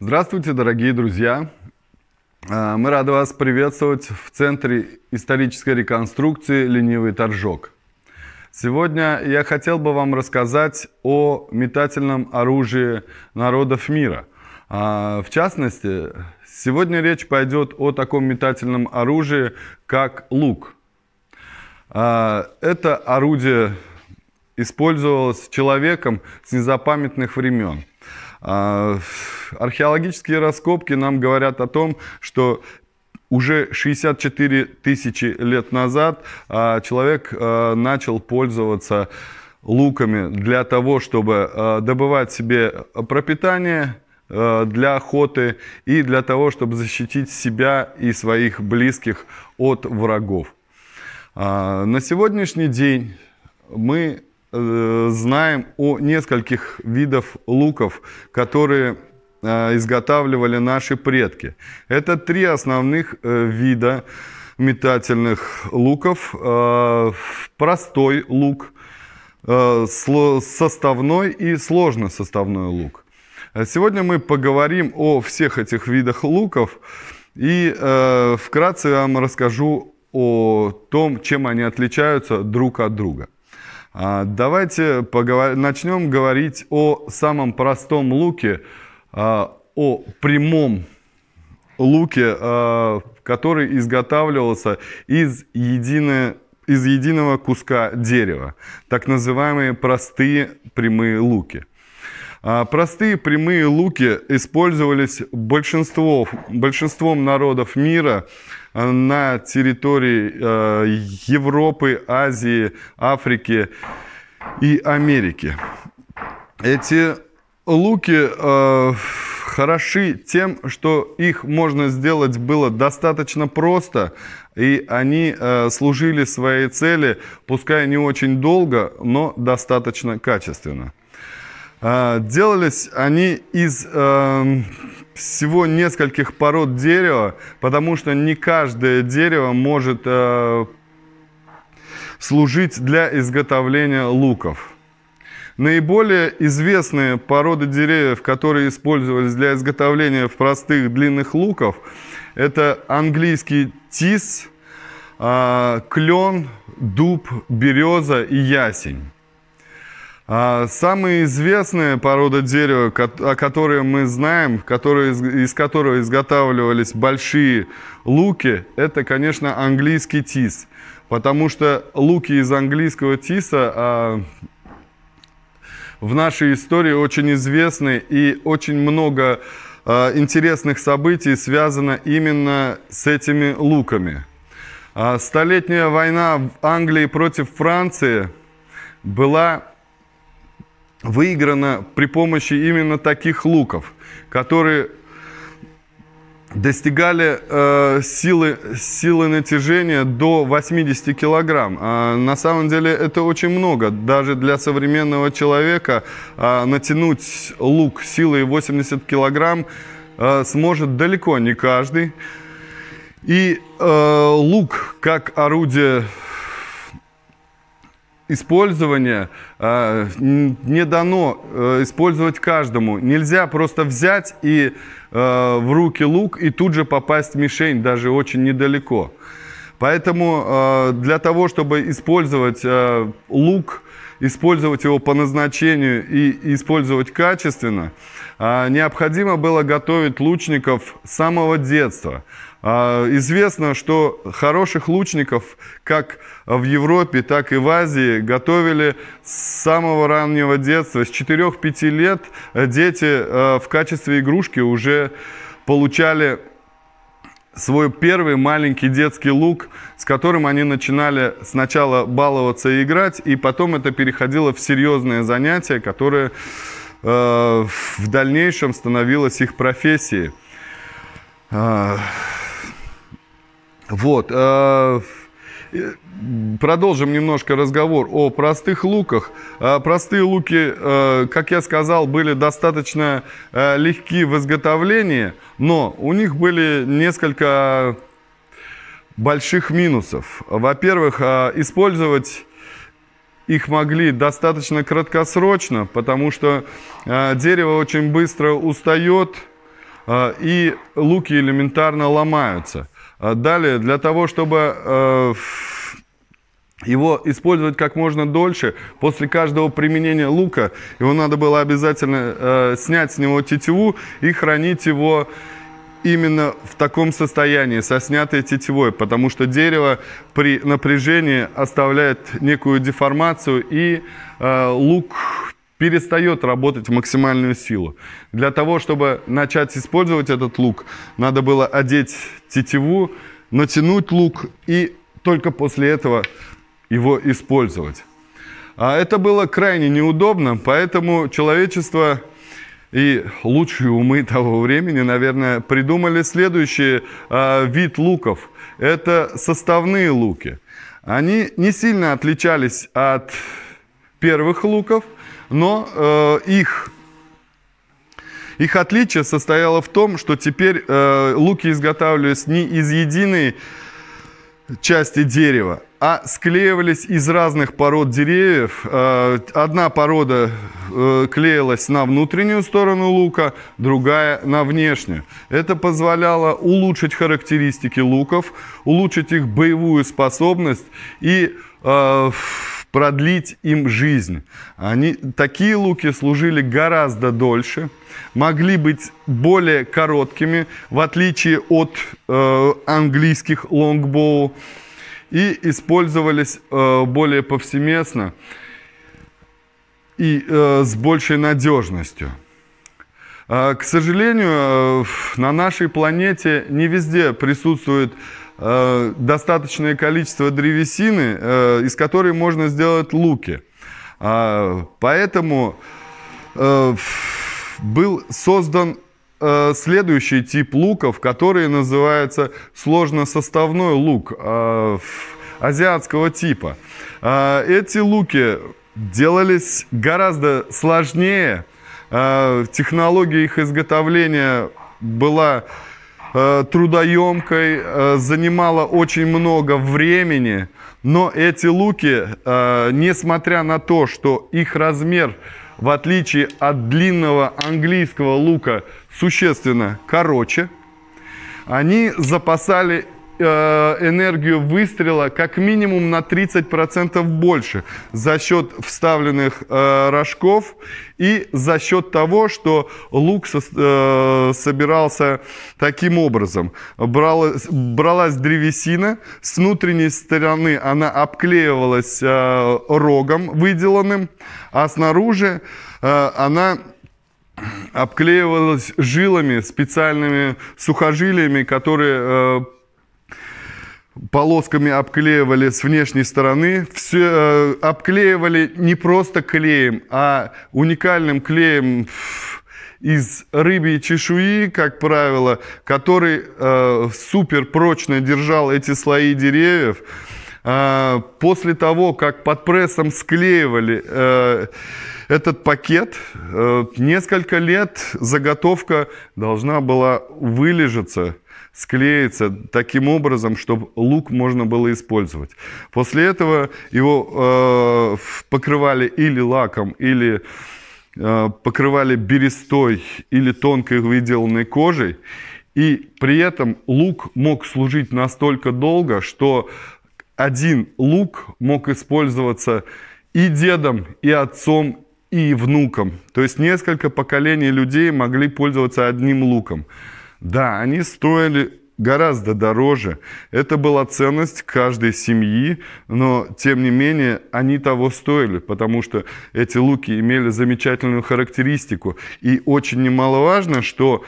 Здравствуйте, дорогие друзья! А, мы рады вас приветствовать в Центре исторической реконструкции «Ленивый торжок». Сегодня я хотел бы вам рассказать о метательном оружии народов мира. А, в частности, сегодня речь пойдет о таком метательном оружии, как лук. А, это орудие использовалось человеком с незапамятных времен – а, археологические раскопки нам говорят о том, что уже 64 тысячи лет назад а, человек а, начал пользоваться луками для того, чтобы добывать себе пропитание, для охоты и для того, чтобы защитить себя и своих близких от врагов. На сегодняшний день мы Э, знаем о нескольких видов луков, которые э, изготавливали наши предки. Это три основных э, вида метательных луков. простой лук, составной и сложно-составной лук. Сегодня мы поговорим о всех этих видах луков и вкратце я вам расскажу о том, чем они отличаются друг от друга. А, давайте поговор... начнем говорить о самом простом луке, а, о прямом луке, а, который изготавливался из, единой, из единого куска дерева. Так называемые простые прямые луки – а, простые прямые луки использовались большинством, большинством народов мира а, на территории а, Европы, Азии, Африки и Америки. Эти луки хороши тем, что их можно сделать было достаточно просто, и они служили своей цели, пускай не очень долго, но достаточно качественно. А, делались они из э, всего нескольких пород дерева, потому что не каждое дерево может э, служить для изготовления луков. Наиболее известные породы деревьев, которые использовались для изготовления простых длинных луков, это английский тис, э, клен, дуб, береза и ясень. А Самая известная порода дерева, о которой мы знаем, из которого изготавливались большие луки, это, конечно, английский тис. Потому что луки из английского тиса а, в нашей истории очень известны и очень много а, интересных событий связано именно с этими луками. Столетняя война в Англии против Франции была выиграна при помощи именно таких луков, которые достигали э, силы, силы натяжения до 80 килограмм. А на самом деле это очень много. Даже для современного человека э, натянуть лук силой 80 килограмм э, сможет далеко не каждый. И э, лук как орудие использование э, не дано э, использовать каждому. Нельзя просто взять и э, в руки лук и тут же попасть в мишень, даже очень недалеко. Поэтому э, для того, чтобы использовать э, лук, использовать его по назначению и использовать качественно, а, необходимо было готовить лучников с самого детства. А, известно, что хороших лучников как в Европе, так и в Азии готовили с самого раннего детства. С 4-5 лет э, дети э, в качестве игрушки уже получали свой первый маленький детский лук, с которым они начинали сначала баловаться и играть, и потом это переходило в серьезное занятие, которое э, в дальнейшем становилось их профессией. А, вот. Э, э, продолжим немножко разговор о простых луках. Э, простые луки, как я сказал, были достаточно легки в изготовлении, но у них были несколько больших минусов. Во-первых, использовать их могли достаточно краткосрочно, потому что дерево очень быстро устает и луки элементарно ломаются – а далее, для того, чтобы э, его использовать как можно дольше. После каждого применения лука его надо было обязательно э, снять с него тетиву и хранить его именно в таком состоянии, со снятой тетивой, потому что дерево при напряжении оставляет некую деформацию и э, лук перестает работать в максимальную силу. Для того, чтобы начать использовать этот лук, надо было одеть тетиву, натянуть лук и только после этого его использовать. А это было крайне неудобно, поэтому человечество и лучшие умы того времени, наверное, придумали следующий э, вид луков. Это составные луки. Они не сильно отличались от первых луков, но э, их их отличие состояло в том, что теперь э, луки изготавливались не из единой части дерева, а склеивались из разных пород деревьев. Э, одна порода э, клеилась на внутреннюю сторону лука, другая на внешнюю. Это позволяло улучшить характеристики луков, улучшить их боевую способность и э, продлить им жизнь. Они, такие луки служили гораздо дольше, могли быть более короткими, в отличие от э, английских лонгбоу, и использовались э, более повсеместно и э, с большей надежностью. А, к сожалению, э, на нашей планете не везде присутствует э, достаточное количество древесины, э, из которой можно сделать луки. А, поэтому был создан следующий тип луков, который называется сложносоставной лук азиатского типа. А, эти луки делались гораздо сложнее, а, технология их изготовления была э, трудоемкой, э, занимала очень много времени, но эти луки, э, несмотря на то, что их размер, в отличие от длинного английского лука, существенно короче, они запасали Э, энергию выстрела как минимум на 30% больше за счет вставленных э, рожков и за счет того, что лук э, собирался таким образом. Бралась, бралась древесина, с внутренней стороны она обклеивалась рогом выделанным, а снаружи она обклеивалась жилами, специальными сухожилиями, которые полосками обклеивали с внешней стороны. Все э, обклеивали не просто клеем, а уникальным клеем из рыбьей чешуи, как правило, который э, супер прочно держал эти слои деревьев. Э, после того, как под прессом склеивали э, этот пакет, э, несколько лет заготовка должна была вылежаться склеится таким образом, чтобы лук можно было использовать. После этого его э, покрывали или лаком, или э, покрывали берестой, или тонкой выделанной кожей. И при этом лук мог служить настолько долго, что один лук мог использоваться и дедом, и отцом, и внуком. То есть несколько поколений людей могли пользоваться одним луком. Да, они стоили гораздо дороже. Это была ценность каждой семьи, но тем не менее они того стоили, потому что эти луки имели замечательную характеристику. И очень немаловажно, что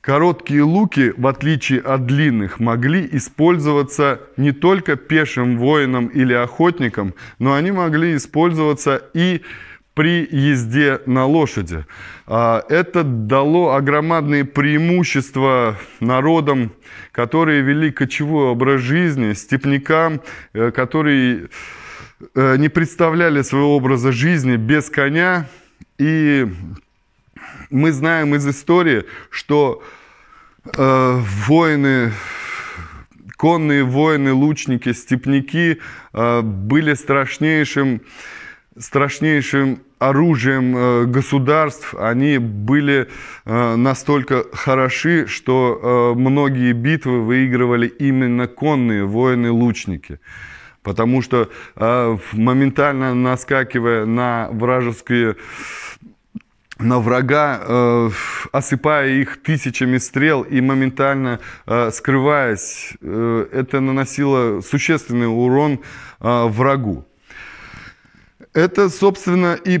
короткие луки, в отличие от длинных, могли использоваться не только пешим воином или охотником, но они могли использоваться и при езде на лошади. А, это дало огромадные преимущества народам, которые вели кочевой образ жизни, степнякам, э, которые э, не представляли своего образа жизни без коня. И мы знаем из истории, что э, воины конные воины, лучники, степняки были страшнейшим страшнейшим оружием э, государств, они были э, настолько хороши, что э, многие битвы выигрывали именно конные воины-лучники. Потому что моментально наскакивая на вражеские на врага, осыпая их тысячами стрел и моментально скрываясь, это наносило существенный урон врагу. Это, собственно, и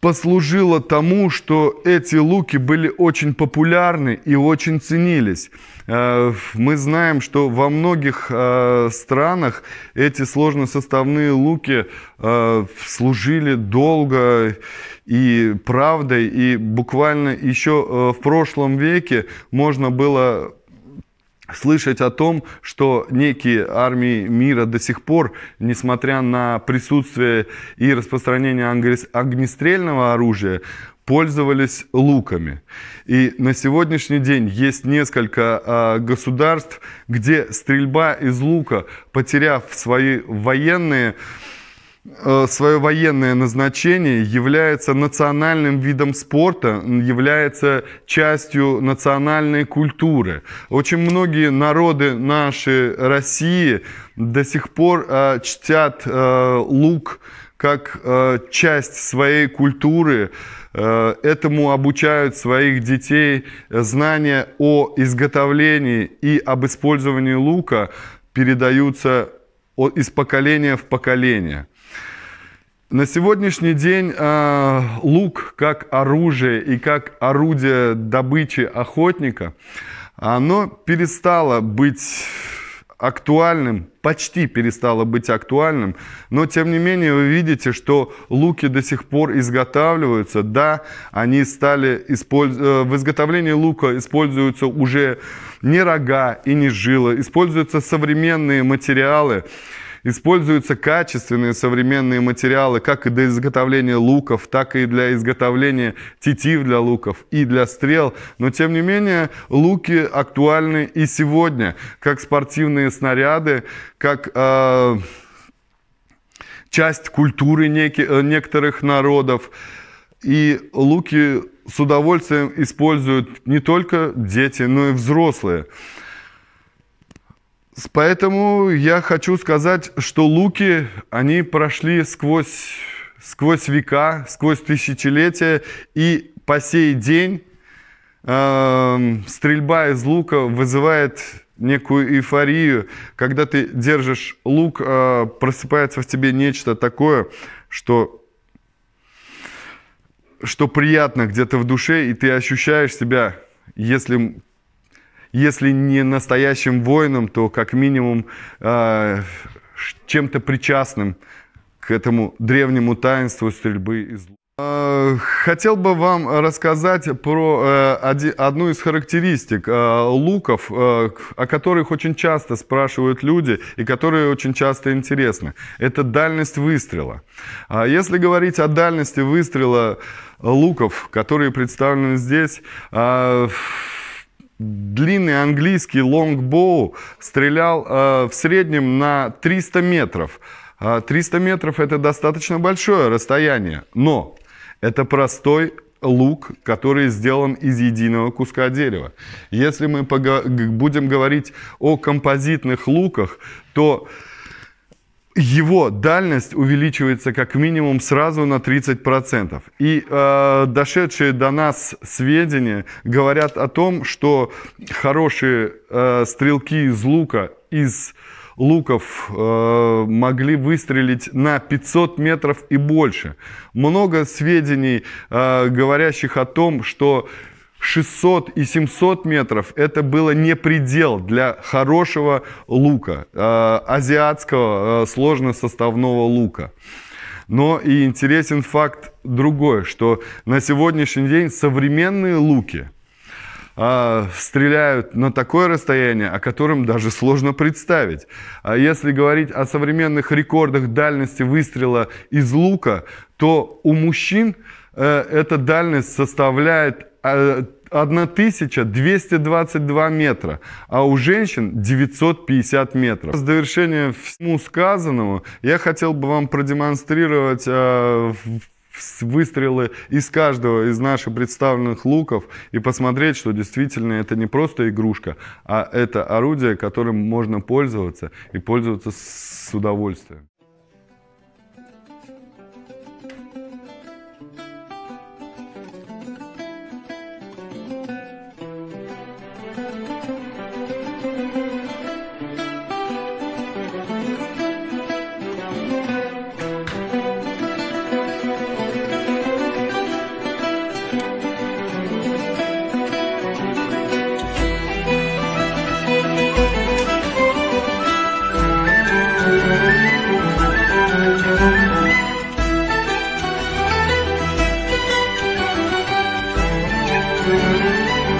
послужило тому, что эти луки были очень популярны и очень ценились. Э, мы знаем, что во многих э, странах эти сложносоставные луки э, служили долго и правдой, и буквально еще в прошлом веке можно было слышать о том, что некие армии мира до сих пор, несмотря на присутствие и распространение огнестрельного оружия, пользовались луками. И на сегодняшний день есть несколько э, государств, где стрельба из лука, потеряв свои военные Э, свое военное назначение является национальным видом спорта, является частью национальной культуры. Очень многие народы нашей России до сих пор э, чтят э, лук как э, часть своей культуры, э, этому обучают своих детей знания о изготовлении и об использовании лука передаются из поколения в поколение. На сегодняшний день э, лук как оружие и как орудие добычи охотника, оно перестало быть актуальным, почти перестало быть актуальным, но тем не менее вы видите, что луки до сих пор изготавливаются. Да, они стали использ... Э, в изготовлении лука используются уже ни рога и ни жила. Используются современные материалы. Используются качественные современные материалы как и для изготовления луков, так и для изготовления тетив для луков и для стрел. Но тем не менее луки актуальны и сегодня, как спортивные снаряды, как... Э, часть культуры неки, э, некоторых народов. И луки с удовольствием используют не только дети, но и взрослые. Поэтому я хочу сказать, что луки, они прошли сквозь, сквозь века, сквозь тысячелетия, и по сей день э, стрельба из лука вызывает некую эйфорию. Когда ты держишь лук, э, просыпается в тебе нечто такое, что что приятно где-то в душе, и ты ощущаешь себя, если, если не настоящим воином, то как минимум э, чем-то причастным к этому древнему таинству стрельбы из лука. Хотел бы вам рассказать про э, одну из характеристик э, луков, э, о которых очень часто спрашивают люди и которые очень часто интересны. Это дальность выстрела. А если говорить о дальности выстрела луков, которые представлены здесь, а, длинный английский лонгбоу стрелял в среднем на 300 метров. 300 а метров это достаточно большое расстояние, но это простой лук, который сделан из единого куска дерева. Если мы будем говорить о композитных луках, то его дальность увеличивается как минимум сразу на 30%. И э, дошедшие до нас сведения говорят о том, что хорошие э, стрелки из лука из э, луков э, могли выстрелить на 500 метров и больше. Много сведений, э, говорящих о том, что 600 и 700 метров это было не предел для хорошего лука, э, азиатского э, сложносоставного лука. Но и интересен факт другой, что на сегодняшний день современные луки – э, стреляют на такое расстояние, о котором даже сложно представить. А если говорить о современных рекордах дальности выстрела из лука, то у мужчин э, эта дальность составляет э, 1222 метра, а у женщин 950 метров. С завершением всему сказанному я хотел бы вам продемонстрировать э, выстрелы из каждого из наших представленных луков и посмотреть, что действительно это не просто игрушка, а это орудие, которым можно пользоваться и пользоваться с удовольствием. Thank you.